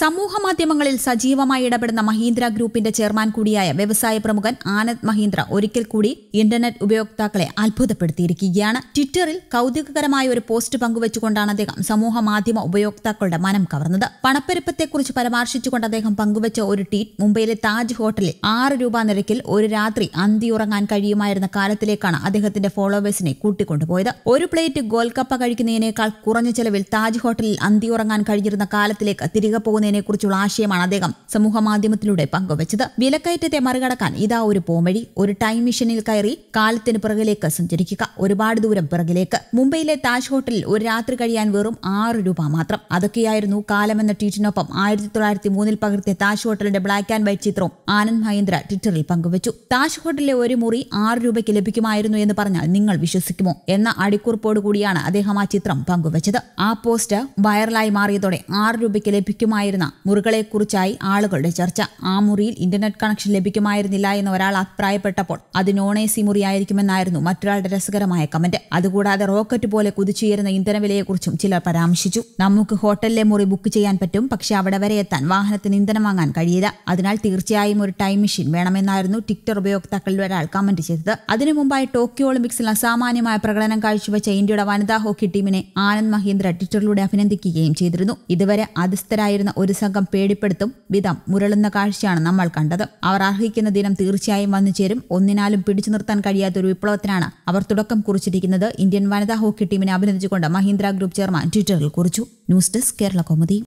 സമൂഹ മാധ്യമങ്ങളിൽ സജീവമായി ഇടപെടുന്ന മഹീന്ദ്ര ഗ്രൂപ്പിന്റെ ചെയർമാൻ കൂടിയായ വ്യവസായ പ്രമുഖൻ ആനന്ദ് മഹീന്ദ്ര ഒരിക്കൽ കൂടി ഇന്റർനെറ്റ് ഉപയോക്താക്കളെ അത്ഭുതപ്പെടുത്തിയിരിക്കുകയാണ് ട്വിറ്ററിൽ കൗതുകകരമായ ഒരു പോസ്റ്റ് പങ്കുവച്ചുകൊണ്ടാണ് അദ്ദേഹം സമൂഹ മാധ്യമ ഉപയോക്താക്കളുടെ മനം കവർന്നത് പണപ്പെരുപ്പത്തെക്കുറിച്ച് പരാമർശിച്ചുകൊണ്ട് അദ്ദേഹം പങ്കുവച്ച ഒരു ട്വീറ്റ് മുംബൈയിലെ താജ് ഹോട്ടലിൽ ആറ് രൂപ നിരക്കിൽ ഒരു രാത്രി അന്തിയുറങ്ങാൻ കഴിയുമായിരുന്ന കാലത്തിലേക്കാണ് അദ്ദേഹത്തിന്റെ ഫോളോവേഴ്സിനെ കൂട്ടിക്കൊണ്ടുപോയത് ഒരു പ്ലേറ്റ് ഗോൽക്കപ്പ കഴിക്കുന്നതിനേക്കാൾ കുറഞ്ഞ ചെലവിൽ താജ് ഹോട്ടലിൽ അന്തിയുറങ്ങാൻ കഴിഞ്ഞിരുന്ന കാലത്തിലേക്ക് തിരികെ പോകുന്ന കുറിച്ചുള്ള ആശയമാണ് അദ്ദേഹം സമൂഹമാധ്യമത്തിലൂടെ പങ്കുവച്ചത് വിലക്കയറ്റത്തെ മറികടക്കാൻ ഇതാ ഒരു പോംവഴി ഒരു ടൈം മിഷനിൽ കയറി കാലത്തിന് പിറകിലേക്ക് സഞ്ചരിക്കുക ഒരുപാട് ദൂരം പിറകിലേക്ക് മുംബൈയിലെ താജ് ഹോട്ടലിൽ ഒരു രാത്രി കഴിയാൻ വെറും ആറ് രൂപ മാത്രം അതൊക്കെയായിരുന്നു കാലമെന്ന ട്വീറ്റിനൊപ്പം ആയിരത്തി തൊള്ളായിരത്തി മൂന്നിൽ പകർത്തിയ താജ് ഹോട്ടലിന്റെ ബ്ലാക്ക് ആൻഡ് വൈറ്റ് ചിത്രവും ആനന്ദ് മഹേന്ദ്ര ട്വിറ്ററിൽ പങ്കുവച്ചു താജ് ഹോട്ടലിലെ ഒരു മുറി ആറ് രൂപയ്ക്ക് ലഭിക്കുമായിരുന്നു എന്ന് പറഞ്ഞാൽ നിങ്ങൾ വിശ്വസിക്കുമോ എന്ന അടിക്കുറിപ്പോട് കൂടിയാണ് അദ്ദേഹം ആ ചിത്രം പങ്കുവച്ചത് ആ പോസ്റ്റ് വൈറലായി മാറിയതോടെ ആറ് രൂപയ്ക്ക് ലഭിക്കുമായിരുന്നു ഉണ്ടായിരുന്ന മുറികളെക്കുറിച്ചായി ആളുകളുടെ ചർച്ച ആ മുറിയിൽ ഇന്റർനെറ്റ് കണക്ഷൻ ലഭിക്കുമായിരുന്നില്ല എന്ന് ഒരാൾ അഭിപ്രായപ്പെട്ടപ്പോൾ അത് നോൺ എ സി മുറിയായിരിക്കുമെന്നായിരുന്നു മറ്റൊരാളുടെ രസകരമായ കമന്റ് അതുകൂടാതെ റോക്കറ്റ് പോലെ കുതിച്ചുയരുന്ന ഇന്ധനവിലയെക്കുറിച്ചും ചിലർ പരാമർശിച്ചു നമുക്ക് ഹോട്ടലിലെ മുറി ബുക്ക് ചെയ്യാൻ പറ്റും പക്ഷെ അവിടെ വരെ എത്താൻ വാഹനത്തിന് ഇന്ധനം വാങ്ങാൻ കഴിയില്ല അതിനാൽ തീർച്ചയായും ഒരു ടൈം മെഷീൻ വേണമെന്നായിരുന്നു ട്വിറ്റർ ഉപയോക്താക്കളിൽ ഒരാൾ കമന്റ് ചെയ്തത് അതിനു മുമ്പായി ടോക്കിയോ ഒളിമ്പിക്സിൽ അസാമാന്യമായ പ്രകടനം കാഴ്ചവെച്ച ഇന്ത്യയുടെ വനിതാ ഹോക്കി ടീമിനെ ആനന്ദ് മഹീന്ദ്ര ട്വിറ്ററിലൂടെ അഭിനന്ദിക്കുകയും ചെയ്തിരുന്നു ഇതുവരെ അധസ്ഥരായിരുന്ന ഒരു സംഘം പേടിപ്പെടുത്തും വിധം മുരളുന്ന കാഴ്ചയാണ് നമ്മൾ കണ്ടത് അവർ അർഹിക്കുന്ന ദിനം തീർച്ചയായും വന്നു ചേരും ഒന്നിനാലും പിടിച്ചു നിർത്താൻ കഴിയാത്ത ഒരു വിപ്ലവത്തിനാണ് അവർ തുടക്കം കുറിച്ചിരിക്കുന്നത് ഇന്ത്യൻ വനിതാ ഹോക്കി ടീമിനെ അഭിനന്ദിച്ചുകൊണ്ട് മഹീന്ദ്ര ഗ്രൂപ്പ് ചെയർമാൻ ട്വിറ്ററിൽ കുറിച്ചു ന്യൂസ് ഡെസ്ക് കേരള കോമതി